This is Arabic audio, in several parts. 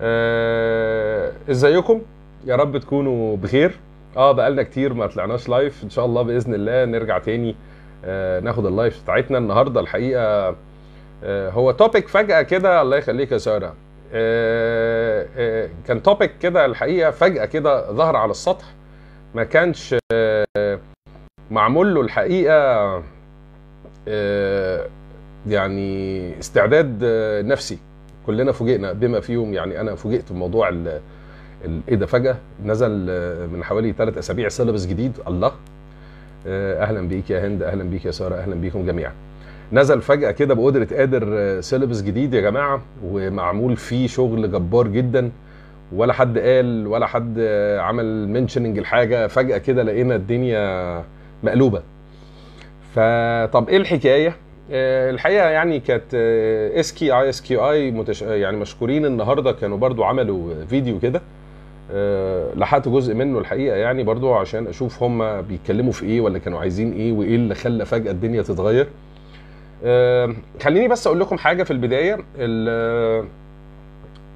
آه، ازيكم يا رب تكونوا بخير اه بقالنا كتير ما طلعناش لايف ان شاء الله باذن الله نرجع تاني آه ناخد اللايف بتاعتنا النهارده الحقيقه آه هو توبيك فجاه كده الله يخليك يا ساره آه آه كان توبيك كده الحقيقه فجاه كده ظهر على السطح ما كانش آه معمول له الحقيقه آه يعني استعداد آه نفسي كلنا فوجئنا بما فيهم يعني انا فوجئت بموضوع ال ايه ده فجاه نزل آه، من حوالي ثلاث اسابيع سيلبس جديد الله آه، اهلا بيك يا هند اهلا بيك يا ساره اهلا بيكم جميعا نزل فجاه كده بقدره قادر سيلبس آه، جديد يا جماعه ومعمول فيه شغل جبار جدا ولا حد قال ولا حد عمل منشننج الحاجه فجاه كده لقينا الدنيا مقلوبه فطب ايه الحكايه آه، الحقيقه يعني كانت اس كي اي اس كي اي يعني مشكورين النهارده كانوا برضو عملوا فيديو كده آه، لحقت جزء منه الحقيقه يعني برضو عشان اشوف هم بيتكلموا في ايه ولا كانوا عايزين ايه وايه اللي خلى فجاه الدنيا تتغير آه، خليني بس اقول لكم حاجه في البدايه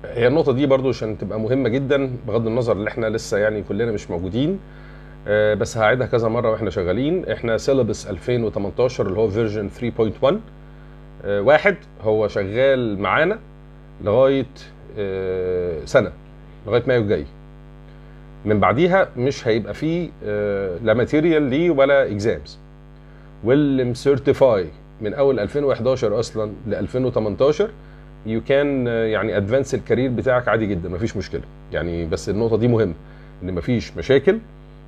هي النقطه دي برضو عشان تبقى مهمه جدا بغض النظر ان احنا لسه يعني كلنا مش موجودين آه، بس هعيدها كذا مره واحنا شغالين احنا سيلابس 2018 اللي هو فيرجن 3.1 آه، واحد هو شغال معانا لغايه آه، سنه لغايه مايو الجاي من بعديها مش هيبقى فيه لا ماتيريال ليه ولا اكزامز واللي مسيرتيفاي من اول 2011 اصلا ل 2018 يو كان يعني ادفانس الكارير بتاعك عادي جدا مفيش مشكله يعني بس النقطه دي مهمه ان مفيش مشاكل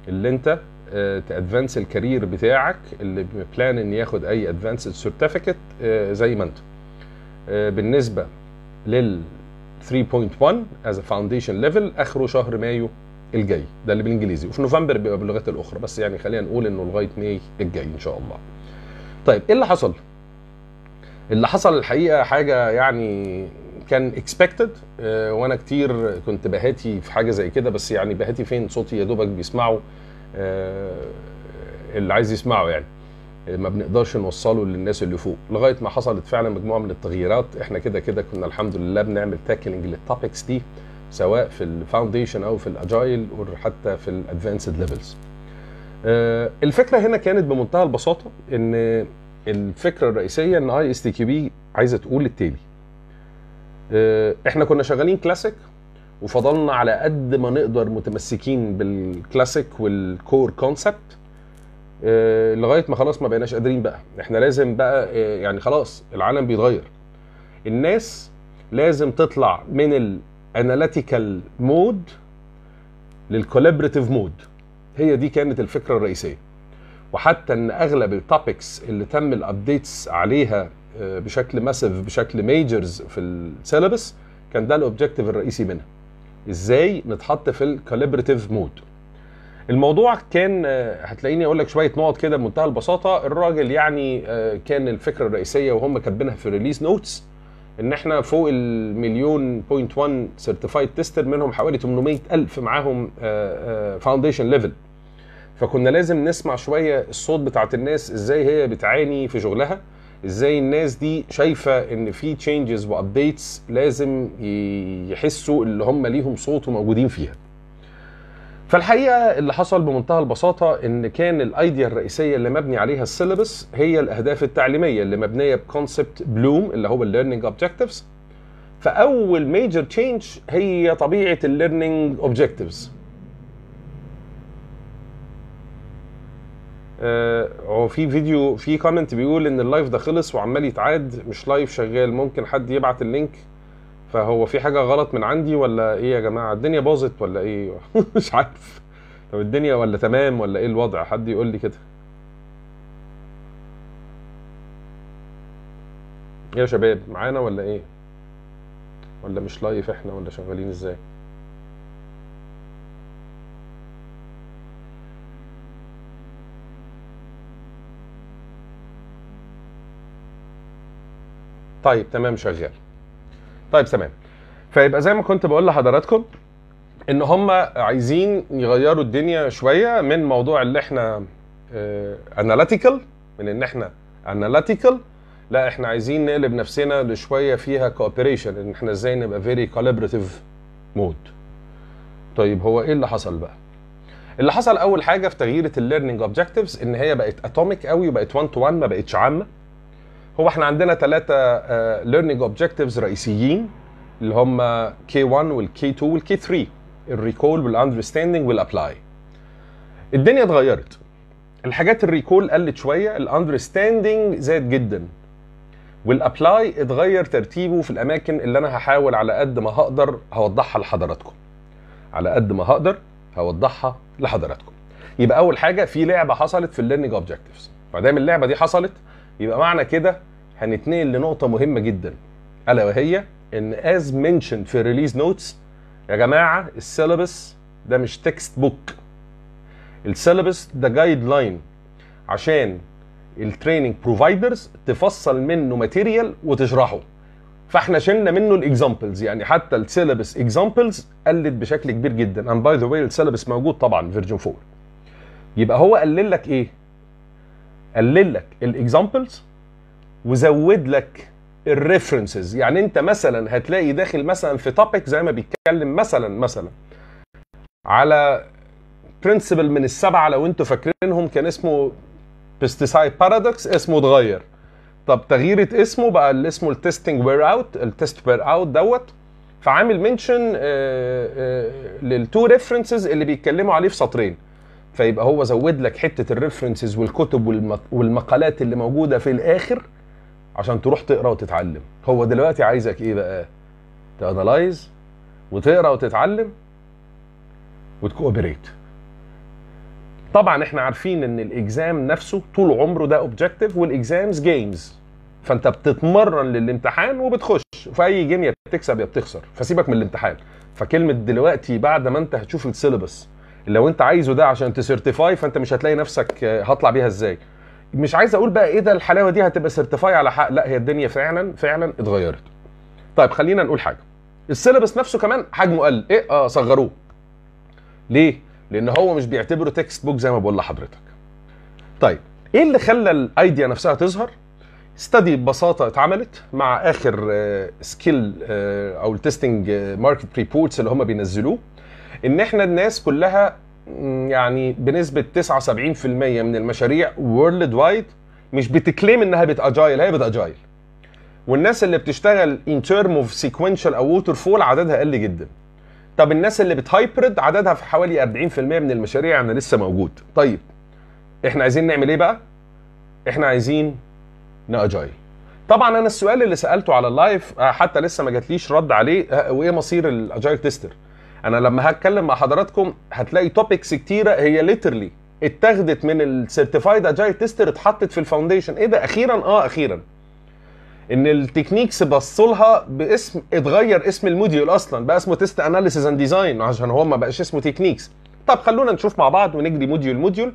اللي انت آه، تادفانس الكارير بتاعك اللي بلان ان ياخد اي ادفانس آه، سيرتيفيكت زي ما انت آه، بالنسبه لل 3.1 از فاونديشن ليفل اخره شهر مايو الجاي ده اللي بالانجليزي وفي نوفمبر بيبقى باللغات الاخرى بس يعني خلينا نقول انه لغايه ماي الجاي ان شاء الله طيب ايه اللي حصل اللي حصل الحقيقه حاجه يعني كان اكسبكتد آه، وانا كتير كنت بهاتي في حاجه زي كده بس يعني بهاتي فين صوتي يا دوبك بيسمعه آه، اللي عايز يسمعه يعني ما بنقدرش نوصله للناس اللي فوق لغايه ما حصلت فعلا مجموعه من التغييرات احنا كده كده كنا الحمد لله بنعمل تاكلنج للتوبكس دي سواء في الفاونديشن او في الاجايل او حتى في الادفانسد آه، ليفلز الفكره هنا كانت بمنتهى البساطه ان الفكره الرئيسيه ان اي اس تي كي بي عايزه تقول التالي آه، احنا كنا شغالين كلاسيك وفضلنا على قد ما نقدر متمسكين بالكلاسيك والكور كونسبت لغايه ما خلاص ما بقيناش قادرين بقى احنا لازم بقى آه، يعني خلاص العالم بيتغير الناس لازم تطلع من الاناليتيكال مود للكولابريتيف مود هي دي كانت الفكره الرئيسيه وحتى ان اغلب التوبكس اللي تم الابديتس عليها آه، بشكل ماسيف بشكل ميجرز في السيلابس كان ده الاوبجيكتيف الرئيسي منها ازاي نتحط في الكاليبريتيف مود الموضوع كان آه، هتلاقيني اقول لك شويه نقط كده بمنتهى البساطه الراجل يعني آه، كان الفكره الرئيسيه وهم كاتبينها في الريليز نوتس ان احنا فوق المليون بوينت 1 سيرتيفايد تيستر منهم حوالي 800 الف معاهم فاونديشن ليفل فكنا لازم نسمع شويه الصوت بتاعت الناس ازاي هي بتعاني في شغلها ازاي الناس دي شايفه ان في تشينجز وابديتس لازم يحسوا اللي هم ليهم صوت وموجودين فيها فالحقيقه اللي حصل بمنتهى البساطه ان كان الايديا الرئيسيه اللي مبني عليها السيلابس هي الاهداف التعليميه اللي مبنيه بكونسبت بلوم اللي هو الليرنينج اوبجكتيفز فاول ميجر تشينج هي طبيعه الليرنينج اوبجكتيفز آه، هو في فيديو في كومنت بيقول ان اللايف ده خلص وعمال يتعاد مش لايف شغال ممكن حد يبعت اللينك فهو في حاجه غلط من عندي ولا ايه يا جماعه الدنيا باظت ولا ايه مش عارف طب الدنيا ولا تمام ولا ايه الوضع حد يقول لي كده يا شباب معانا ولا ايه ولا مش لايف احنا ولا شغالين ازاي طيب تمام شغال طيب تمام فيبقى زي ما كنت بقول لحضراتكم ان هم عايزين يغيروا الدنيا شويه من موضوع اللي احنا اناليتيكال آه، من ان احنا اناليتيكال لا احنا عايزين نقلب نفسنا لشويه فيها كوبريشن ان احنا ازاي نبقى فيري كولابريتيف مود طيب هو ايه اللي حصل بقى اللي حصل اول حاجه في تغييره الليرنينج اوبجكتيفز ان هي بقت اتوميك قوي وبقت 1 تو 1 ما بقتش عامه هو احنا عندنا ثلاثه ليرنينج اوبجكتيفز رئيسيين اللي هم كي 1 والكي 2 والكي 3 الريكول والاندرستاندنج والابلاي الدنيا اتغيرت الحاجات الريكول قلت شويه الاندرستاندنج زاد جدا والابلاي اتغير ترتيبه في الاماكن اللي انا هحاول على قد ما هقدر هوضحها لحضراتكم على قد ما هقدر هوضحها لحضراتكم يبقى اول حاجه في لعبه حصلت في الليرنينج اوبجكتيفز ما دام اللعبه دي حصلت يبقى معنى كده هنتنقل لنقطه مهمه جدا الا وهي ان از mentioned في الريليز نوتس يا جماعه السيلابس ده مش تكست بوك السيلابس ده جايد لاين عشان التريننج بروفايدرز تفصل منه ماتيريال وتشرحه فاحنا شلنا منه الاكزامبلز يعني حتى السيلابس اكزامبلز قلت بشكل كبير جدا ان باي ذا واي السيلابس موجود طبعا فيرجن 4 يبقى هو قلل لك ايه قلل لك الاكزامبلز وزود لك الريفرنسز يعني انت مثلا هتلاقي داخل مثلا في توبيك زي ما بيتكلم مثلا مثلا على برنسبل من السبعه لو انتوا فاكرينهم كان اسمه بيستيسايد بارادوكس اسمه اتغير طب تغييرة اسمه بقى اللي اسمه التستنج وير اوت التست وير اوت دوت فعامل منشن للتو ريفرنسز اللي بيتكلموا عليه في سطرين فيبقى هو زود لك حته الريفرنسز والكتب والمقالات اللي موجوده في الاخر عشان تروح تقرا وتتعلم هو دلوقتي عايزك ايه بقى تانلايز وتقرا وتتعلم وتكوبريت طبعا احنا عارفين ان الاكزام نفسه طول عمره ده اوبجكتيف والاكزامز جيمز فانت بتتمرن للامتحان وبتخش في اي جيم يا بتكسب يا بتخسر فسيبك من الامتحان فكلمه دلوقتي بعد ما انت هتشوف السيلبس لو انت عايزه ده عشان تسيرتيفاي فانت مش هتلاقي نفسك هطلع بيها ازاي مش عايز اقول بقى ايه ده الحلاوه دي هتبقى سيرتيفاي على حق لا هي الدنيا فعلا فعلا اتغيرت طيب خلينا نقول حاجه السيلابس نفسه كمان حجمه قل ايه اه صغروه ليه لان هو مش بيعتبره تكست بوك زي ما بقول لحضرتك طيب ايه اللي خلى الايديا نفسها تظهر استدي ببساطه اتعملت مع اخر سكيل آه، آه، او التستنج ماركت ريبورتس اللي هم بينزلوه ان احنا الناس كلها يعني بنسبه 79% من المشاريع وورلد وايد مش بتكليم انها بت اجايل هي بت اجايل والناس اللي بتشتغل ان تيرم اوف سيكونشال او ووتر فول عددها قل جدا طب الناس اللي بتهايبرد عددها في حوالي 40% من المشاريع يعني لسه موجود طيب احنا عايزين نعمل ايه بقى احنا عايزين نأجايل طبعا انا السؤال اللي سالته على اللايف آه، حتى لسه ما جاتليش رد عليه آه، وايه مصير الاجايل تيستر انا لما هتكلم مع حضراتكم هتلاقي توبكس كتيره هي ليترلي اتاخدت من السيرتيفايد اجايل تيستر اتحطت في الفاونديشن ايه ده اخيرا اه اخيرا ان التكنيكس بصوا لها باسم اتغير اسم الموديول اصلا بقى اسمه تيست اناليسيز اند ديزاين عشان هو ما بقاش اسمه تكنيكس طب خلونا نشوف مع بعض ونجري موديول موديول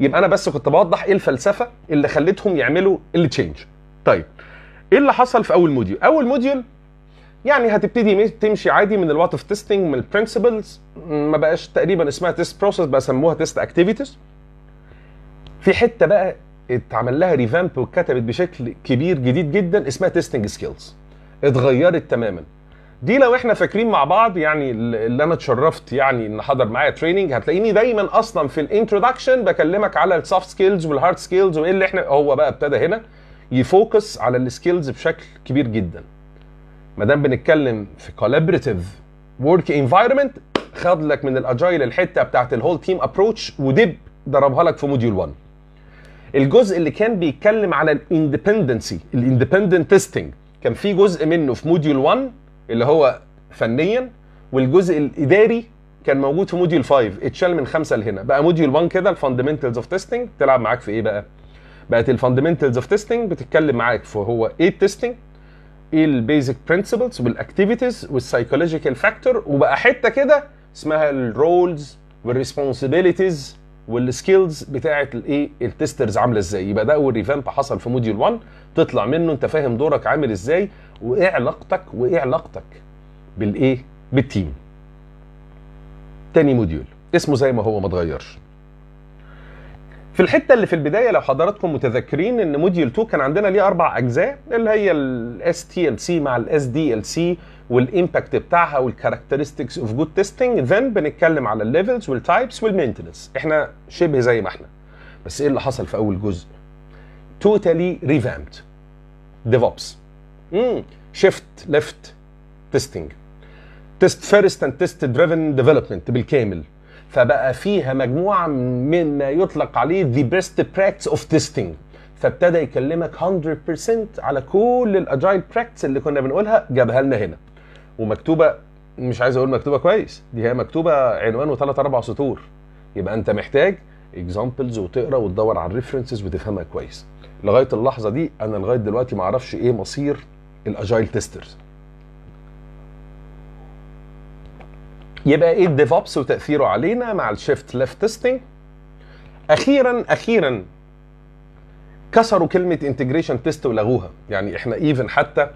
يبقى انا بس كنت بوضح ايه الفلسفه اللي خلتهم يعملوا التشينج طيب ايه اللي حصل في اول موديول اول موديول يعني هتبتدي تمشي عادي من اوف تيستنج من البرنسبلز ما بقاش تقريبا اسمها تيست بروسس بقى سموها تيست اكتيفيتيز في حته بقى اتعمل لها ريفامب واتكتبت بشكل كبير جديد جدا اسمها تيستنج سكيلز اتغيرت تماما دي لو احنا فاكرين مع بعض يعني اللي انا اتشرفت يعني ان حضر معايا تريننج هتلاقيني دايما اصلا في الانترودكشن بكلمك على السوفت سكيلز والهارد سكيلز وايه اللي احنا هو بقى ابتدى هنا يفوكس على السكيلز بشكل كبير جدا ما دام بنتكلم في كولابريتيف ورك انفايرمنت خد لك من الاجايل الحته بتاعت الهول تيم ابروتش ودب ضربها لك في موديول 1 الجزء اللي كان بيتكلم على الاندبندنسي الاندبندنت تيستنج كان في جزء منه في موديول 1 اللي هو فنيا والجزء الاداري كان موجود في موديول 5 اتشال من خمسه لهنا بقى موديول 1 كده الفاندمنتالز اوف تيستنج تلعب معاك في ايه بقى؟ بقت الفاندمنتالز اوف تيستنج بتتكلم معاك في هو ايه التيستنج ايه البيزك برنسبلز والاكتيفيتيز والسايكولوجيكال فاكتور وبقى حته كده اسمها الرولز والريسبونسبيلتيز والسكيلز بتاعه الايه التسترز عامله ازاي يبقى ده اول ريفامب حصل في موديول 1 تطلع منه انت فاهم دورك عامل ازاي وايه علاقتك وايه علاقتك بالايه بالتيم تاني موديول اسمه زي ما هو ما اتغيرش في الحته اللي في البدايه لو حضراتكم متذكرين ان موديول 2 كان عندنا ليه اربع اجزاء اللي هي الاس تي ال سي مع الاس دي ال سي والامباكت بتاعها والكاركترستكس اوف جود تيستنج ذن بنتكلم على الليفلز والتايبس والمينتنس احنا شبه زي ما احنا بس ايه اللي حصل في اول جزء توتالي ريفامد ديفوبس امم شيفت ليفت تيستنج تيست فيرست اند تيست دريفن ديفلوبمنت بالكامل فبقى فيها مجموعه مما يطلق عليه ذا بيست براكتس اوف تيستينج فابتدى يكلمك 100% على كل الاجايل براكتس اللي كنا بنقولها جابها لنا هنا ومكتوبه مش عايز اقول مكتوبه كويس دي هي مكتوبه عنوان وثلاث اربع سطور يبقى انت محتاج اكزامبلز وتقرا وتدور على الريفرنسز وتفهمها كويس لغايه اللحظه دي انا لغايه دلوقتي ما اعرفش ايه مصير الاجايل تيسترز يبقى ايه الديف اوبس وتاثيره علينا مع الشيفت ليفت تيستنج اخيرا اخيرا كسروا كلمه انتجريشن تيست ولغوها يعني احنا ايفن حتى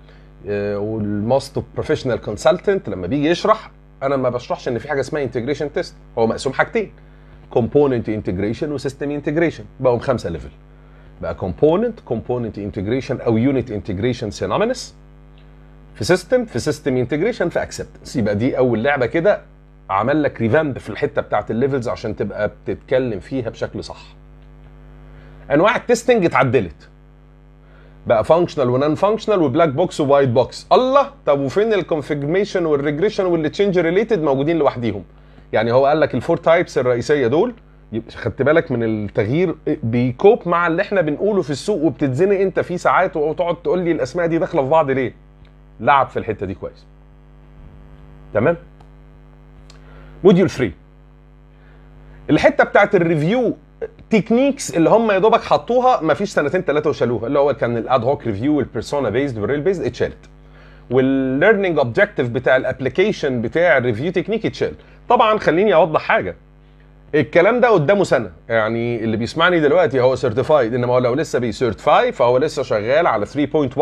والماست بروفيشنال كونسلتنت لما بيجي يشرح انا ما بشرحش ان في حاجه اسمها انتجريشن تيست هو مقسوم حاجتين كومبوننت انتجريشن وسيستم انتجريشن بقوا خمسه ليفل بقى كومبوننت كومبوننت انتجريشن او يونت انتجريشن سينومينس في سيستم في سيستم انتجريشن في اكسبتنس يبقى دي اول لعبه كده عمل لك ريفامب في الحته بتاعت الليفلز عشان تبقى بتتكلم فيها بشكل صح انواع التستنج اتعدلت بقى فانكشنال ونان فانكشنال وبلاك بوكس ووايت بوكس الله طب وفين الكونفجميشن والريجريشن والتشنج ريليتد موجودين لوحديهم يعني هو قال لك الفور تايبس الرئيسيه دول خدت بالك من التغيير إيه، بيكوب مع اللي احنا بنقوله في السوق وبتتزنق انت فيه ساعات وتقعد تقول لي الاسماء دي داخله في بعض ليه لعب في الحته دي كويس تمام موديول 3 الحته بتاعت الريفيو تكنيكس اللي هم يا دوبك حطوها ما فيش سنتين ثلاثه وشالوها اللي هو كان الاد هوك ريفيو والبيرسونا بيزد والريل بيزد اتشالت والليرنينج اوبجيكتيف بتاع الابلكيشن بتاع الريفيو تكنيك اتشال طبعا خليني اوضح حاجه الكلام ده قدامه سنه يعني اللي بيسمعني دلوقتي هو سيرتيفايد انما هو لو لسه بيسيرتيفاي فهو لسه شغال على 3.1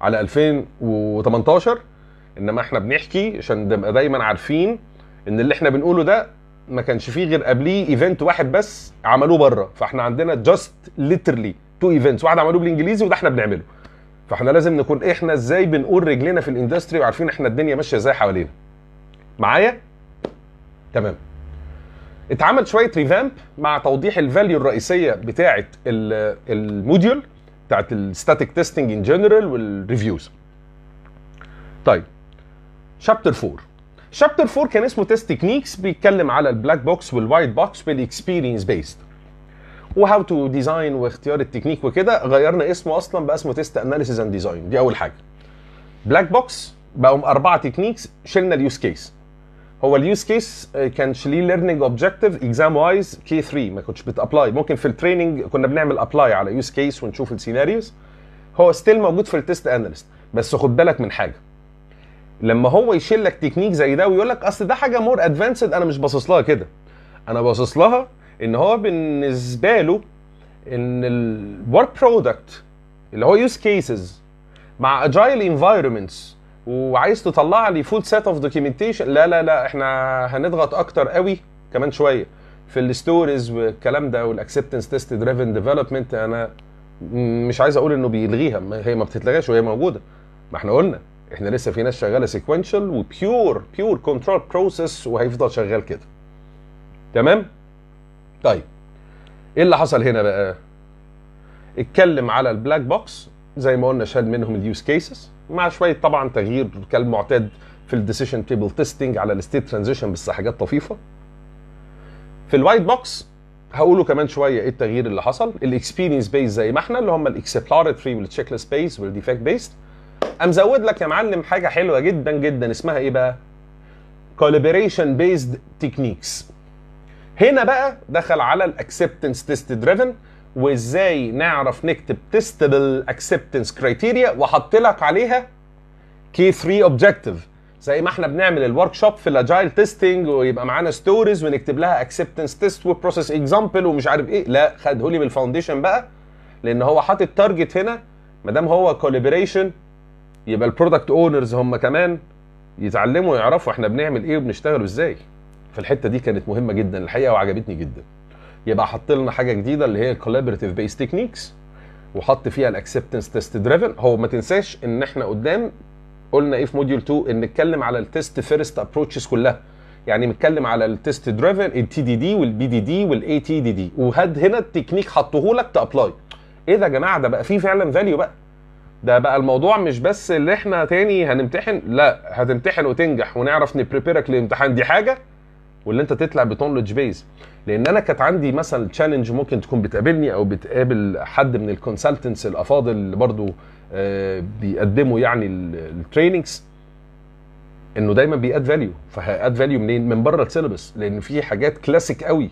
على 2018 انما احنا بنحكي عشان نبقى دايما عارفين ان اللي احنا بنقوله ده ما كانش فيه غير قبليه ايفنت واحد بس عملوه بره فاحنا عندنا جاست ليترلي تو ايفنتس واحد عملوه بالانجليزي وده احنا بنعمله فاحنا لازم نكون احنا ازاي بنقول رجلنا في الاندستري وعارفين احنا الدنيا ماشيه ازاي حوالينا معايا تمام اتعمل شويه ريفامب مع توضيح الفاليو الرئيسيه بتاعه الموديول بتاعه الستاتيك تيستنج ان جنرال والريفيوز طيب شابتر 4 شابتر 4 كان اسمه تيست تكنيكس بيتكلم على البلاك بوكس والوايت بوكس بالاكسبيرينس بيست وهاو تو ديزاين واختيار التكنيك وكده غيرنا اسمه اصلا بقى اسمه تيست اناليسيز اند ديزاين دي اول حاجه بلاك بوكس بقوا اربعه تكنيكس شلنا اليوز كيس هو اليوز كيس آه، كان شلي ليرنينج اوبجكتيف اكزام وايز كي 3 ما كنتش بتابلاي ممكن في التريننج كنا بنعمل ابلاي على يوز كيس ونشوف السيناريوز هو ستيل موجود في التيست اناليست بس خد بالك من حاجه لما هو يشيل لك تكنيك زي ده ويقول لك اصل ده حاجه مور ادفانسد انا مش باصص لها كده انا باصص لها ان هو بالنسبه له ان الورك برودكت اللي هو يوز كيسز مع اجايل انفايرمنتس وعايز تطلع لي فول سيت اوف دوكيومنتيشن لا لا لا احنا هنضغط اكتر قوي كمان شويه في الستوريز والكلام ده والاكسبتنس تيست دريفن ديفلوبمنت انا مش عايز اقول انه بيلغيها هي ما بتتلغاش وهي موجوده ما احنا قلنا احنا لسه في ناس شغاله سيكونشال وبيور بيور كنترول بروسيس وهيفضل شغال كده تمام طيب ايه اللي حصل هنا بقى اتكلم على البلاك بوكس زي ما قلنا شال منهم اليوز كيسز مع شويه طبعا تغيير كالمعتاد في الديسيشن تيبل تيستنج على الستيت ترانزيشن بس حاجات طفيفه في الوايت بوكس هقوله كمان شويه ايه التغيير اللي حصل الاكسبيرينس بيس زي ما احنا اللي هم الاكسبلوراتري والتشيك ليست بيس والديفكت بيست قام زود لك يا معلم حاجه حلوه جدا جدا اسمها ايه بقى؟ كاليبريشن بيزد تكنيكس هنا بقى دخل على الاكسبتنس تيست دريفن وازاي نعرف نكتب تيستبل اكسبتنس كرايتيريا وحط لك عليها كي 3 اوبجكتيف زي ما احنا بنعمل الورك شوب في الاجايل تيستنج ويبقى معانا ستوريز ونكتب لها اكسبتنس تيست وبروسيس اكزامبل ومش عارف ايه لا خده لي بالفاونديشن بقى لان هو حاطط تارجت هنا ما دام هو كولابريشن يبقى البرودكت اونرز هم كمان يتعلموا يعرفوا احنا بنعمل ايه وبنشتغل ازاي فالحته دي كانت مهمه جدا الحقيقه وعجبتني جدا يبقى حط لنا حاجه جديده اللي هي الكولابريتيف بيس تكنيكس وحط فيها الاكسبتنس تيست دريفن هو ما تنساش ان احنا قدام قلنا ايه في موديول 2 ان نتكلم على التيست فيرست ابروتشز كلها يعني بنتكلم على التيست دريفن التي دي دي والبي دي دي والاي تي دي دي وهد هنا التكنيك حطهولك تابلاي ايه ده يا جماعه ده بقى فيه فعلا فاليو بقى ده بقى الموضوع مش بس اللي احنا تاني هنمتحن لا هتمتحن وتنجح ونعرف نبريبيرك للامتحان دي حاجه واللي انت تطلع بنولج بيز لان انا كانت عندي مثلا تشالنج ممكن تكون بتقابلني او بتقابل حد من الكونسلتنتس الافاضل اللي برضو آه، بيقدموا يعني التريننجز انه دايما بيأد فاليو فهياد فاليو منين؟ من بره السيلبس لان في حاجات كلاسيك قوي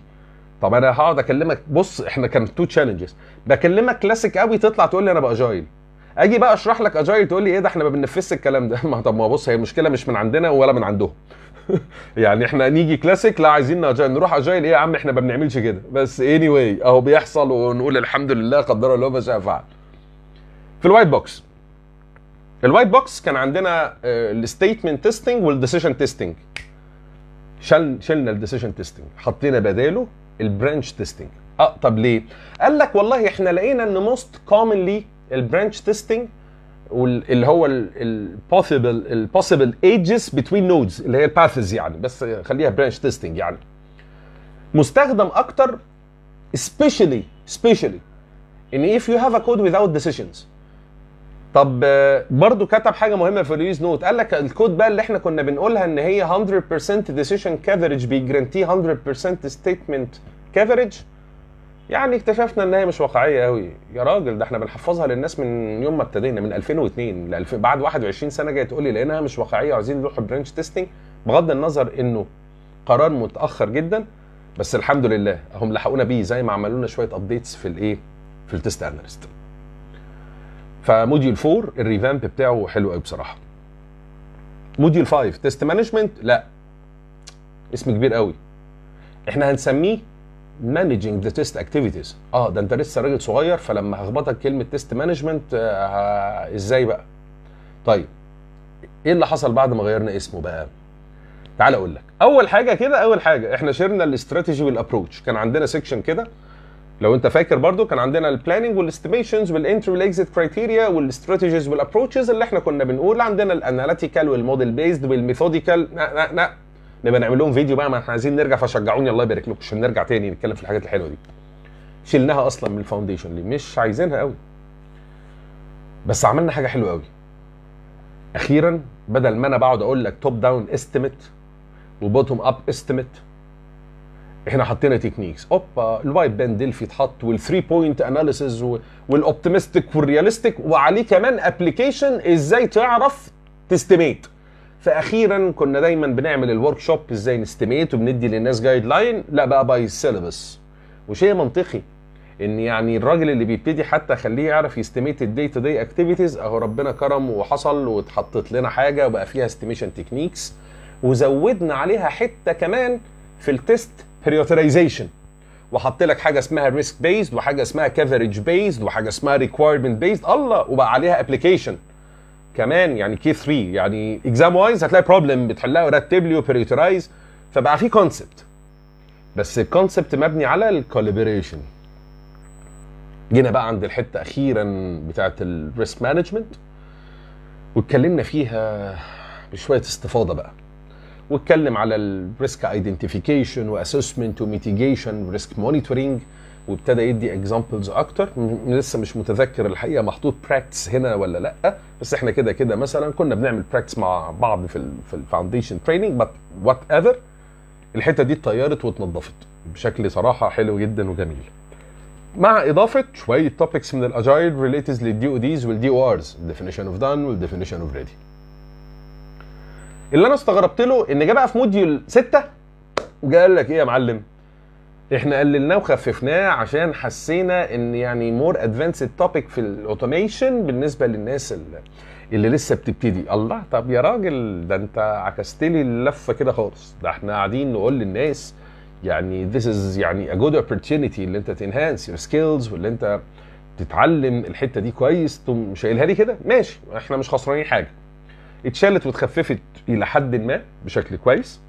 طب انا هقعد اكلمك بص احنا كان تو تشالنجز بكلمك كلاسيك قوي تطلع تقول لي انا بقى جايل اجي بقى اشرح لك اجايل تقول لي ايه ده احنا ما بننفذش الكلام ده ما طب ما بص هي المشكله مش من عندنا ولا من عندهم يعني احنا نيجي كلاسيك لا عايزين اجايل نروح اجايل ايه يا عم احنا ما بنعملش كده بس اني anyway اهو بيحصل ونقول الحمد لله قدر الله ما شاء فعل في الوايت بوكس الوايت بوكس كان عندنا الستيتمنت تيستنج والديسيشن تيستنج شلنا شلنا الديسيشن تيستنج حطينا بداله البرانش تيستنج اه طب ليه قال لك والله احنا لقينا ان موست كومنلي البرانش تيستنج واللي هو البوسيبل البوسيبل ايدجز بتوين نودز اللي هي الباثز يعني بس خليها برانش تيستنج يعني مستخدم اكتر سبيشلي سبيشلي ان اف يو هاف ا كود without decisions طب برضو كتب حاجه مهمه في الريليز نوت قال لك الكود بقى اللي احنا كنا بنقولها ان هي 100% decision coverage بيجرانتي 100% statement coverage يعني اكتشفنا ان هي مش واقعيه قوي يا راجل ده احنا بنحفظها للناس من يوم ما ابتدينا من 2002 ل 2000 بعد 21 سنه جاي تقول لي لانها مش واقعيه وعايزين نروح برانش تيستنج بغض النظر انه قرار متاخر جدا بس الحمد لله هم لحقونا بيه زي ما عملوا لنا شويه ابديتس في الايه في التست انالست فموديول 4 الريفامب بتاعه حلو قوي بصراحه موديول 5 تيست مانجمنت لا اسم كبير قوي احنا هنسميه مانجنج ذا تيست اكتيفيتيز اه ده انت لسه راجل صغير فلما هخبطك كلمه تيست مانجمنت آه ازاي بقى طيب ايه اللي حصل بعد ما غيرنا اسمه بقى تعال اقول لك اول حاجه كده اول حاجه احنا شيرنا الاستراتيجي والابروتش كان عندنا سيكشن كده لو انت فاكر برضو كان عندنا البلاننج والاستيميشنز والانتري والاكزيت كرايتيريا والاستراتيجيز والابروتشز اللي احنا كنا بنقول عندنا الاناليتيكال والموديل بيزد والميثوديكال نبقى نعمل لهم فيديو بقى ما احنا عايزين نرجع فشجعوني الله يبارك لكم عشان نرجع تاني نتكلم في الحاجات الحلوه دي شلناها اصلا من الفاونديشن اللي مش عايزينها قوي بس عملنا حاجه حلوه قوي اخيرا بدل ما انا بقعد اقول لك توب داون استيميت وبوتوم اب استيميت احنا حطينا تكنيكس اوبا الوايت باند ديلفي اتحط والثري بوينت اناليسز والاوبتيمستيك والرياليستيك وعليه كمان ابلكيشن ازاي تعرف تستيميت فاخيرا كنا دايما بنعمل الورك شوب ازاي نستميت وبندي للناس جايد لاين لا بقى باي السيلبس وشيء منطقي ان يعني الراجل اللي بيبتدي حتى خليه يعرف يستميت الدي تو دي اكتيفيتيز اهو ربنا كرم وحصل واتحطت لنا حاجه وبقى فيها استيميشن تكنيكس وزودنا عليها حته كمان في التيست بريوتيزيشن وحط لك حاجه اسمها ريسك بيزد وحاجه اسمها كفرج بيزد وحاجه اسمها ريكويرمنت بيزد الله وبقى عليها ابلكيشن كمان يعني كي 3 يعني اكزام وايز هتلاقي بروبلم بتحلها ورتب لي وبريورترايز فبقى في كونسبت بس الكونسبت مبني على الكولابوريشن جينا بقى عند الحته اخيرا بتاعه الريسك مانجمنت واتكلمنا فيها بشويه استفاضه بقى واتكلم على الريسك ايدنتيفيكيشن واسسمنت وميتيجيشن وريسك مونيتورنج وابتدى يدي اكزامبلز اكتر لسه مش متذكر الحقيقه محطوط براكتس هنا ولا لا بس احنا كده كده مثلا كنا بنعمل براكتس مع بعض في الـ في الفاونديشن تريننج بس وات ايفر الحته دي اتطيرت واتنضفت بشكل صراحه حلو جدا وجميل مع اضافه شويه توبكس من الاجايل ريليتد للدي او ديز والدي او ارز ديفينيشن اوف دان والديفينيشن اوف ريدي اللي انا استغربت له ان جه بقى في موديول 6 وجا قال لك ايه يا معلم احنا قللناه وخففناه عشان حسينا ان يعني مور ادفانسد توبيك في الاوتوميشن بالنسبه للناس اللي, اللي لسه بتبتدي الله طب يا راجل ده انت عكست لي اللفه كده خالص ده احنا قاعدين نقول للناس يعني this is يعني a good opportunity اللي انت تنهانس your skills واللي انت تتعلم الحته دي كويس تقوم شايلها لي كده ماشي احنا مش خسرانين حاجه اتشالت وتخففت الى حد ما بشكل كويس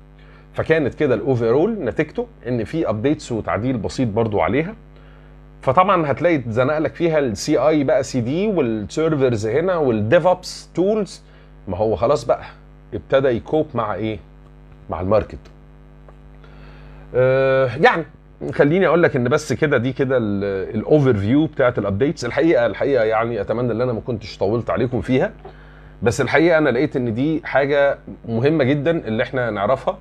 فكانت كده الاوفرول نتيجته ان في ابديتس وتعديل بسيط برضو عليها فطبعا هتلاقي اتزنق لك فيها السي اي بقى سي دي والسيرفرز هنا والديف اوبس تولز ما هو خلاص بقى ابتدى يكوب مع ايه؟ مع الماركت. أه يعني خليني اقول لك ان بس كده دي كده الاوفر فيو بتاعت الابديتس الحقيقه الحقيقه يعني اتمنى ان انا ما كنتش طولت عليكم فيها بس الحقيقه انا لقيت ان دي حاجه مهمه جدا اللي احنا نعرفها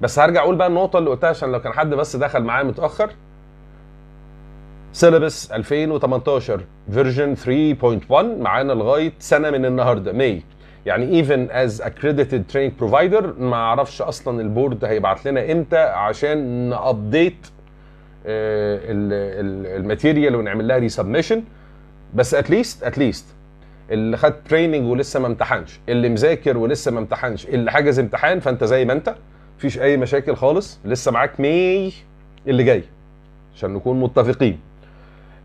بس هرجع اقول بقى النقطه اللي قلتها عشان لو كان حد بس دخل معايا متاخر سيلابس 2018 فيرجن 3.1 معانا لغايه سنه من النهارده ماي يعني ايفن از اكريديتد تريننج بروفايدر ما اعرفش اصلا البورد هيبعت لنا امتى عشان نابديت آه، الماتيريال ونعمل لها ريسبمشن بس اتليست اتليست اللي خد تريننج ولسه ما امتحنش اللي مذاكر ولسه ما امتحنش اللي حاجز امتحان فانت زي ما انت مفيش اي مشاكل خالص لسه معاك ماي اللي جاي عشان نكون متفقين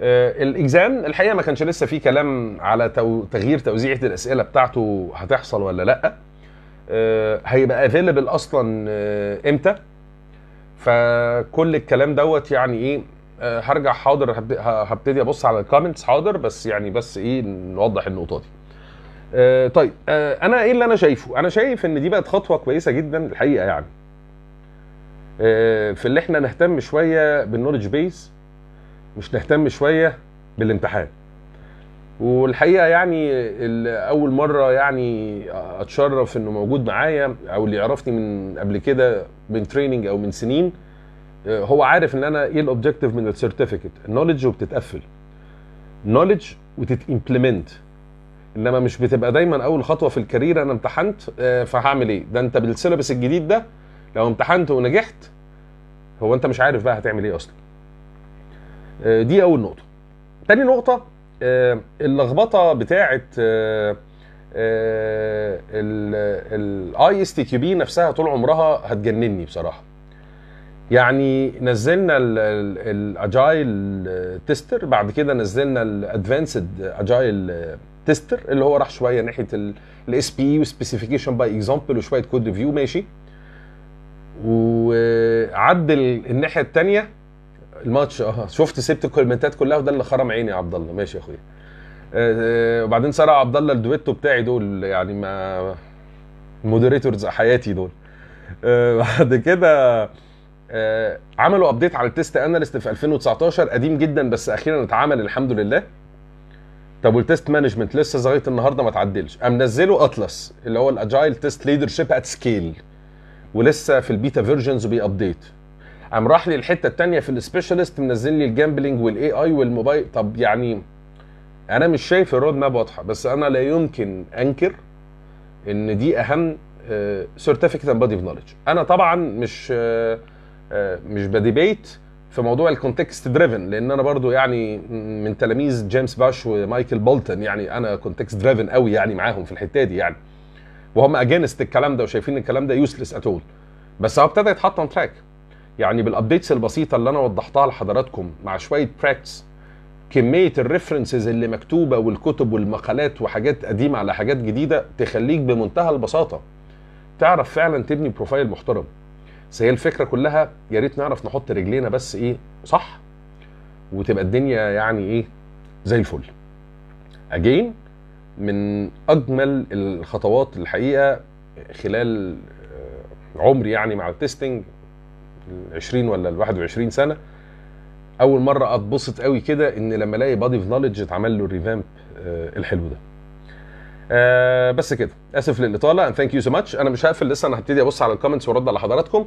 آه، الاكزام الحقيقه ما كانش لسه في كلام على تغيير توزيعه الاسئله بتاعته هتحصل ولا لا آه، هيبقى افيلبل اصلا آه، امتى فكل الكلام دوت يعني ايه هرجع حاضر هبتدي ابص على الكومنتس حاضر بس يعني بس ايه نوضح النقطه دي طيب انا ايه اللي انا شايفه انا شايف ان دي بقت خطوه كويسه جدا الحقيقه يعني آه، في اللي احنا نهتم شويه بالنولج بيس مش نهتم شويه بالامتحان والحقيقه يعني اول مره يعني اتشرف انه موجود معايا او اللي يعرفني من قبل كده من تريننج او من سنين آه، هو عارف ان انا ايه الاوبجيكتيف من السيرتيفيكت النولج وبتتقفل نولج وتتمبلمنت انما مش بتبقى دايما اول خطوه في الكارير انا امتحنت آه، فهعمل ايه ده انت بالسيلابس الجديد ده لو امتحنت ونجحت هو انت مش عارف بقى هتعمل ايه اصلا آه، دي اول نقطه تاني نقطه آه، اللخبطه بتاعه آه، الاي اس تي كيو بي نفسها طول عمرها هتجنني بصراحه يعني نزلنا الاجايل تيستر بعد كده نزلنا الادفانسد اجايل تيستر اللي هو راح شويه ناحيه الاس بي اي وسبيسيفيكيشن باي اكزامبل وشويه كود فيو ماشي وعدل الناحيه الثانيه الماتش اه شفت سبت الكومنتات كلها وده اللي خرم عيني يا عبد الله ماشي يا اخويا آه, آه، وبعدين سرع عبد الله الدويتو بتاعي دول يعني ما مودريتورز حياتي دول آه بعد كده آه عملوا ابديت على التيست اناليست في 2019 قديم جدا بس اخيرا اتعمل الحمد لله طب والتيست مانجمنت لسه لغايه النهارده ما اتعدلش قام نزلوا اطلس اللي هو الاجايل تيست ليدرشيب ات سكيل ولسه في البيتا فيرجنز بيابديت قام راح لي الحته الثانيه في السبيشالست منزل لي الجامبلنج والاي اي والموبايل طب يعني انا مش شايف الرود ماب واضحه بس انا لا يمكن انكر ان دي اهم سيرتيفيكت اند بادي اوف نولج انا طبعا مش آه، آه، مش بديبيت في موضوع الكونتكست دريفن لان انا برضو يعني من تلاميذ جيمس باش ومايكل بولتن يعني انا كونتكست دريفن قوي يعني معاهم في الحته دي يعني وهم اجينست الكلام ده وشايفين الكلام ده يوسلس اتول بس هو ابتدى يتحط اون تراك يعني بالابديتس البسيطه اللي انا وضحتها لحضراتكم مع شويه براكتس كميه الريفرنسز اللي مكتوبه والكتب والمقالات وحاجات قديمه على حاجات جديده تخليك بمنتهى البساطه تعرف فعلا تبني بروفايل محترم بس هي الفكره كلها يا ريت نعرف نحط رجلينا بس ايه صح وتبقى الدنيا يعني ايه زي الفل اجين من اجمل الخطوات الحقيقه خلال آه، عمري يعني مع التستنج 20 ولا ال 21 سنه اول مره اتبسط قوي كده ان لما الاقي بادي اوف نولج اتعمل له الريفامب آه، الحلو ده آه بس كده اسف للاطاله ثانك يو سو ماتش انا مش هقفل لسه انا هبتدي ابص على الكومنتس وارد على حضراتكم